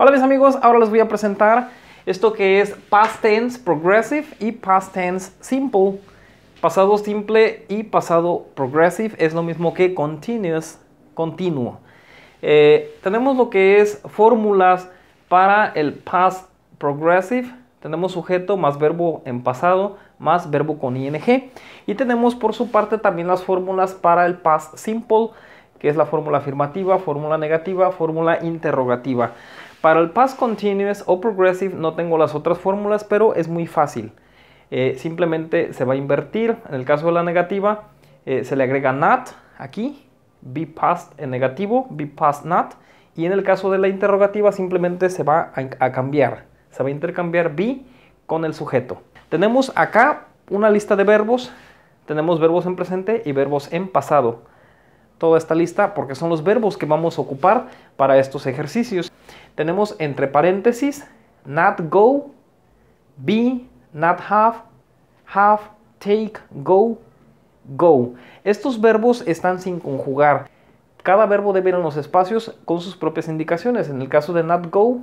Hola mis amigos, ahora les voy a presentar esto que es Past Tense Progressive y Past Tense Simple. Pasado simple y pasado progressive es lo mismo que continuous, continuo. Eh, tenemos lo que es fórmulas para el past progressive. Tenemos sujeto más verbo en pasado más verbo con ing. Y tenemos por su parte también las fórmulas para el past simple, que es la fórmula afirmativa, fórmula negativa, fórmula interrogativa. Para el Past Continuous o Progressive no tengo las otras fórmulas, pero es muy fácil. Eh, simplemente se va a invertir. En el caso de la negativa, eh, se le agrega not aquí, be past en negativo, be past not. Y en el caso de la interrogativa, simplemente se va a, a cambiar. Se va a intercambiar be con el sujeto. Tenemos acá una lista de verbos. Tenemos verbos en presente y verbos en pasado toda esta lista porque son los verbos que vamos a ocupar para estos ejercicios. Tenemos entre paréntesis not go, be, not have, have, take, go, go. Estos verbos están sin conjugar. Cada verbo debe ir en los espacios con sus propias indicaciones. En el caso de not go,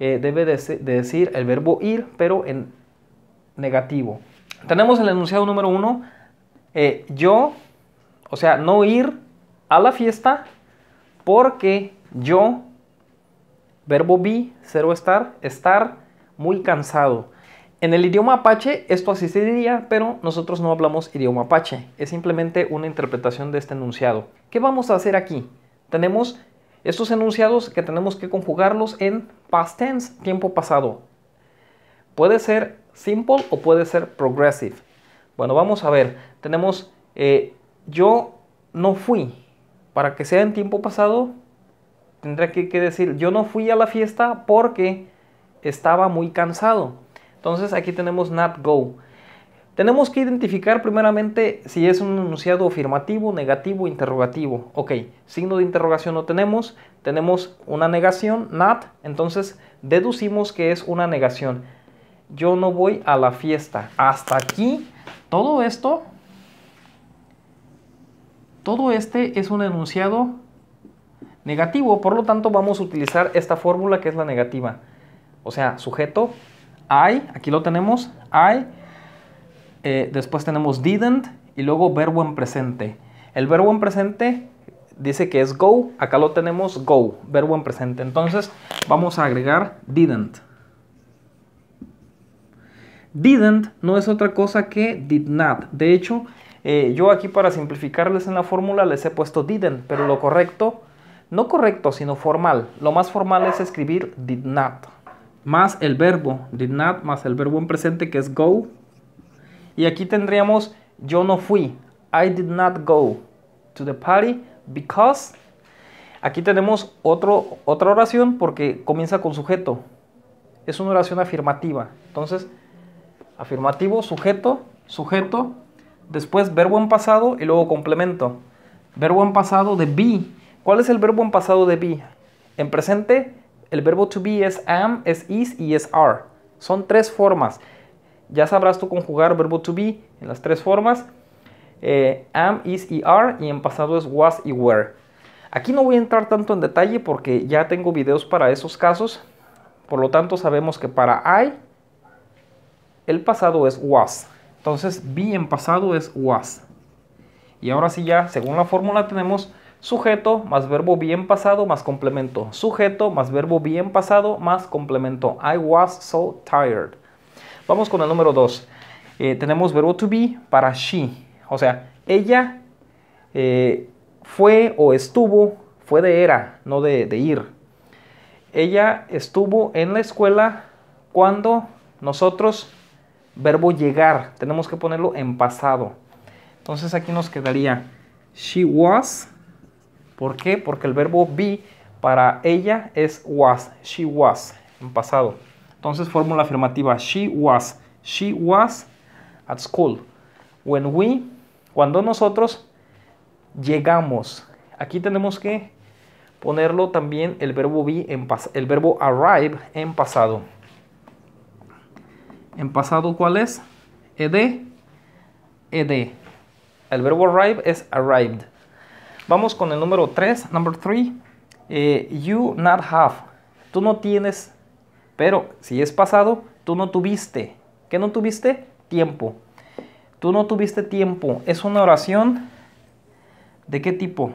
eh, debe de, decir el verbo ir, pero en negativo. Tenemos el enunciado número uno, eh, yo, o sea, no ir, a la fiesta porque yo, verbo be, cero estar, estar muy cansado. En el idioma apache esto así se diría, pero nosotros no hablamos idioma apache. Es simplemente una interpretación de este enunciado. ¿Qué vamos a hacer aquí? Tenemos estos enunciados que tenemos que conjugarlos en past tense, tiempo pasado. Puede ser simple o puede ser progressive. Bueno, vamos a ver. Tenemos eh, yo no fui para que sea en tiempo pasado, tendría que, decir, yo no fui a la fiesta porque estaba muy cansado. Entonces aquí tenemos not go. Tenemos que identificar primeramente si es un enunciado afirmativo, negativo, interrogativo. Ok, signo de interrogación no tenemos, tenemos una negación, not, entonces deducimos que es una negación. Yo no voy a la fiesta. Hasta aquí, todo esto todo este es un enunciado negativo, por lo tanto vamos a utilizar esta fórmula que es la negativa. O sea, sujeto, I, aquí lo tenemos, I, eh, después tenemos didn't y luego verbo en presente. El verbo en presente dice que es go, acá lo tenemos go, verbo en presente. Entonces vamos a agregar didn't. Didn't no es otra cosa que did not. De hecho, eh, yo aquí para simplificarles en la fórmula les he puesto didn't, pero lo correcto, no correcto, sino formal. Lo más formal es escribir did not, más el verbo, did not, más el verbo en presente que es go. Y aquí tendríamos yo no fui, I did not go to the party because... Aquí tenemos otro, otra oración porque comienza con sujeto. Es una oración afirmativa. Entonces, afirmativo, sujeto, sujeto, después verbo en pasado y luego complemento. Verbo en pasado de be. ¿Cuál es el verbo en pasado de be? En presente, el verbo to be es am, es is y es are. Son tres formas. Ya sabrás tú conjugar verbo to be en las tres formas. Eh, am, is y are. Y en pasado es was y were. Aquí no voy a entrar tanto en detalle porque ya tengo videos para esos casos. Por lo tanto, sabemos que para I, el pasado es was. Entonces, bien pasado es was. Y ahora sí ya, según la fórmula tenemos sujeto más verbo bien pasado más complemento. Sujeto más verbo bien pasado más complemento. I was so tired. Vamos con el número 2. Eh, tenemos verbo to be para she. O sea, ella eh, fue o estuvo, fue de era, no de, de ir. Ella estuvo en la escuela cuando nosotros verbo llegar. Tenemos que ponerlo en pasado. Entonces aquí nos quedaría she was. ¿Por qué? Porque el verbo be para ella es was. She was en pasado. Entonces fórmula afirmativa. She was. She was at school. When we, cuando nosotros llegamos. Aquí tenemos que ponerlo también el verbo be en el verbo arrive en pasado. En pasado, ¿cuál es? Ed. Ed. El verbo arrive es arrived. Vamos con el número 3, number 3. Eh, you not have. Tú no tienes, pero si es pasado, tú no tuviste. ¿Qué no tuviste? Tiempo. Tú no tuviste tiempo. Es una oración de qué tipo?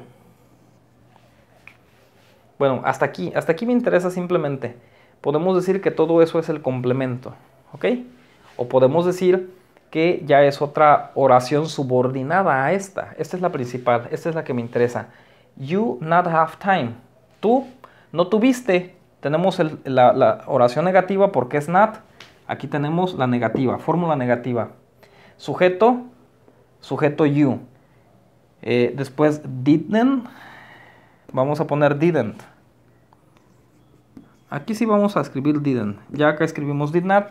Bueno, hasta aquí, hasta aquí me interesa simplemente. Podemos decir que todo eso es el complemento. ¿Ok? O podemos decir que ya es otra oración subordinada a esta. Esta es la principal, esta es la que me interesa. You not have time. Tú no tuviste. Tenemos la, oración negativa porque es not. Aquí tenemos la negativa, fórmula negativa. Sujeto, sujeto you. Eh, después didn't. Vamos a poner didn't. Aquí sí vamos a escribir didn't. Ya acá escribimos did not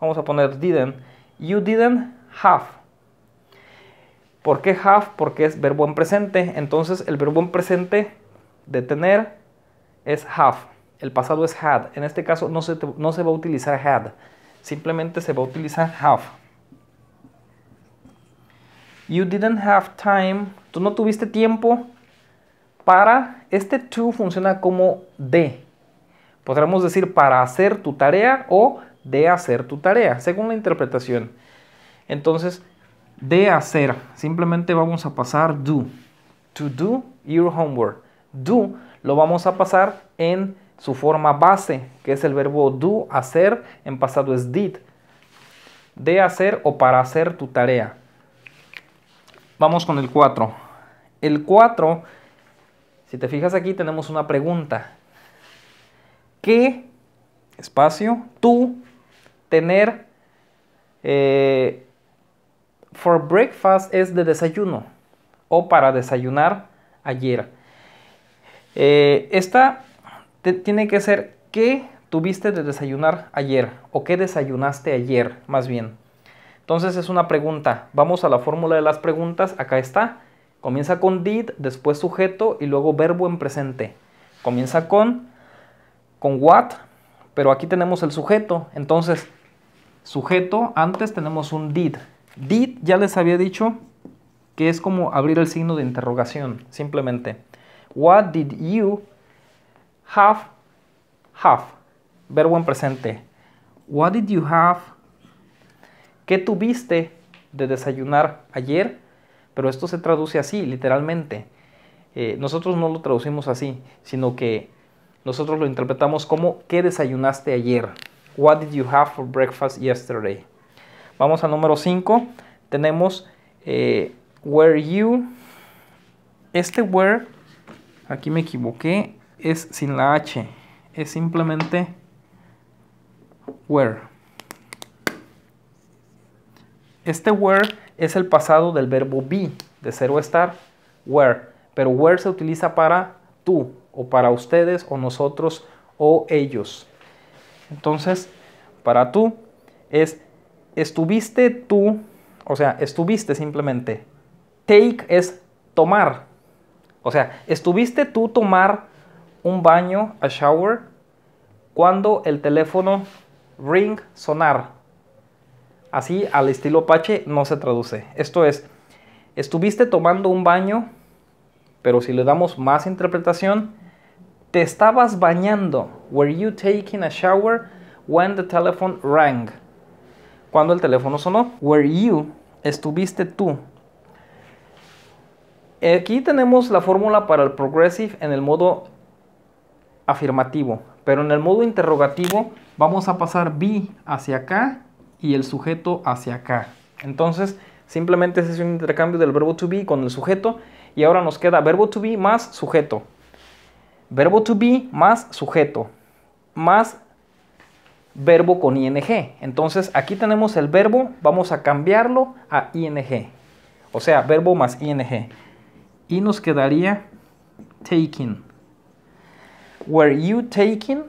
Vamos a poner didn't. You didn't have. ¿Por qué have? Porque es verbo en presente. Entonces el verbo en presente de tener es have. El pasado es had. En este caso no se, no se va a utilizar had. Simplemente se va a utilizar have. You didn't have time. Tú no tuviste tiempo para. Este to funciona como de. Podríamos decir para hacer tu tarea o de hacer tu tarea, según la interpretación. Entonces, de hacer, simplemente vamos a pasar do. To do your homework. Do lo vamos a pasar en su forma base, que es el verbo do, hacer, en pasado es did. De hacer o para hacer tu tarea. Vamos con el 4. El 4, si te fijas aquí, tenemos una pregunta. ¿Qué espacio tú tener eh, for breakfast es de desayuno o para desayunar ayer. Eh, esta tiene que ser qué tuviste de desayunar ayer o qué desayunaste ayer más bien. Entonces es una pregunta. Vamos a la fórmula de las preguntas. Acá está. Comienza con did, después sujeto y luego verbo en presente. Comienza con, con what, pero aquí tenemos el sujeto. Entonces, Sujeto, antes tenemos un did. Did ya les había dicho que es como abrir el signo de interrogación, simplemente. What did you have? Have. Verbo en presente. What did you have? ¿Qué tuviste de desayunar ayer? Pero esto se traduce así, literalmente. Eh, nosotros no lo traducimos así, sino que nosotros lo interpretamos como ¿qué desayunaste ayer? What did you have for breakfast yesterday? Vamos al número 5. Tenemos eh, where you. Este were, aquí me equivoqué, es sin la H. Es simplemente where. Este were es el pasado del verbo be, de ser o estar, where. Pero where se utiliza para tú, o para ustedes, o nosotros, o ellos. Entonces, para tú es, estuviste tú, o sea, estuviste simplemente. Take es tomar. O sea, estuviste tú tomar un baño, a shower, cuando el teléfono ring sonar. Así al estilo Apache no se traduce. Esto es, estuviste tomando un baño, pero si le damos más interpretación, te estabas bañando. Were you taking a shower when the telephone rang? Cuando el teléfono sonó. Were you? Estuviste tú. Aquí tenemos la fórmula para el progressive en el modo afirmativo, pero en el modo interrogativo vamos a pasar be hacia acá y el sujeto hacia acá. Entonces, simplemente ese es un intercambio del verbo to be con el sujeto y ahora nos queda verbo to be más sujeto verbo to be más sujeto, más verbo con ing. Entonces aquí tenemos el verbo, vamos a cambiarlo a ing. O sea, verbo más ing. Y nos quedaría taking. Were you taking?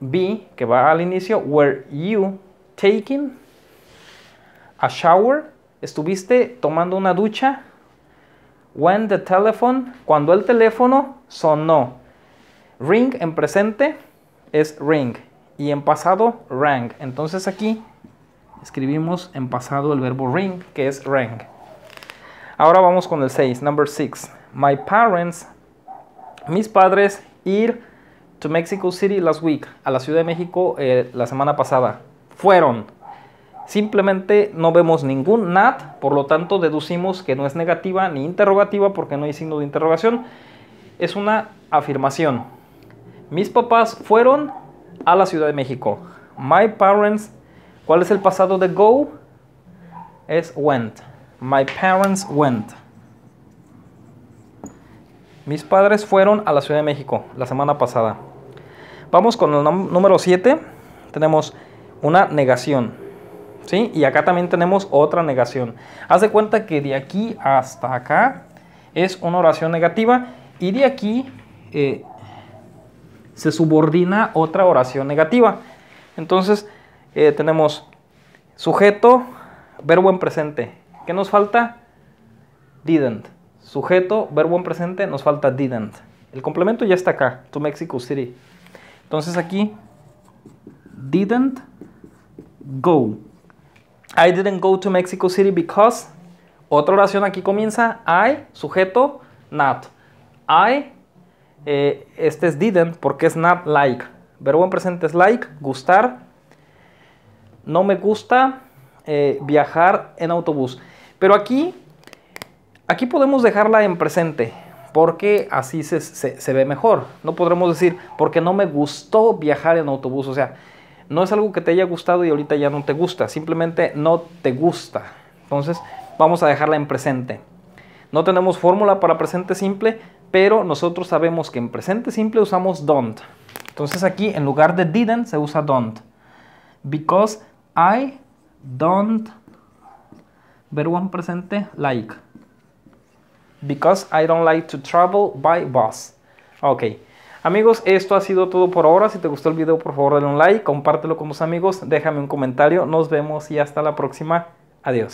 Be, que va al inicio. Were you taking a shower? ¿Estuviste tomando una ducha? When the telephone, cuando el teléfono sonó. Ring en presente es ring y en pasado rang. Entonces aquí escribimos en pasado el verbo ring, que es rang. Ahora vamos con el 6, number 6. My parents, mis padres, ir to Mexico City last week, a la Ciudad de México eh, la semana pasada. Fueron. Simplemente no vemos ningún NAT, por lo tanto deducimos que no es negativa ni interrogativa porque no hay signo de interrogación. Es una afirmación. Mis papás fueron a la Ciudad de México. My parents, ¿cuál es el pasado de go? Es went. My parents went. Mis padres fueron a la Ciudad de México la semana pasada. Vamos con el número 7. Tenemos una negación. ¿sí? Y acá también tenemos otra negación. Haz de cuenta que de aquí hasta acá es una oración negativa y de aquí eh, se subordina otra oración negativa. Entonces eh, tenemos sujeto, verbo en presente. ¿Qué nos falta? Didn't. Sujeto, verbo en presente, nos falta didn't. El complemento ya está acá, to Mexico City. Entonces aquí, didn't go. I didn't go to Mexico City because. Otra oración aquí comienza I, sujeto, not. I, eh, este es didn't porque es not like. Verbo en presente es like, gustar. No me gusta eh, viajar en autobús. Pero aquí, aquí podemos dejarla en presente porque así se, se ve mejor. No podremos decir porque no me gustó viajar en autobús. O sea, no es algo que te haya gustado y ahorita ya no te gusta, simplemente no te gusta. Entonces vamos a dejarla en presente. No tenemos fórmula para presente simple, pero nosotros sabemos que en presente simple usamos don't. Entonces aquí en lugar de didn't se usa don't. Because I don't, verbo en presente, like. Because I don't like to travel by bus. Ok. Amigos, esto ha sido todo por ahora. Si te gustó el video, por favor dale un like, compártelo con tus amigos, déjame un comentario. Nos vemos y hasta la próxima. Adiós.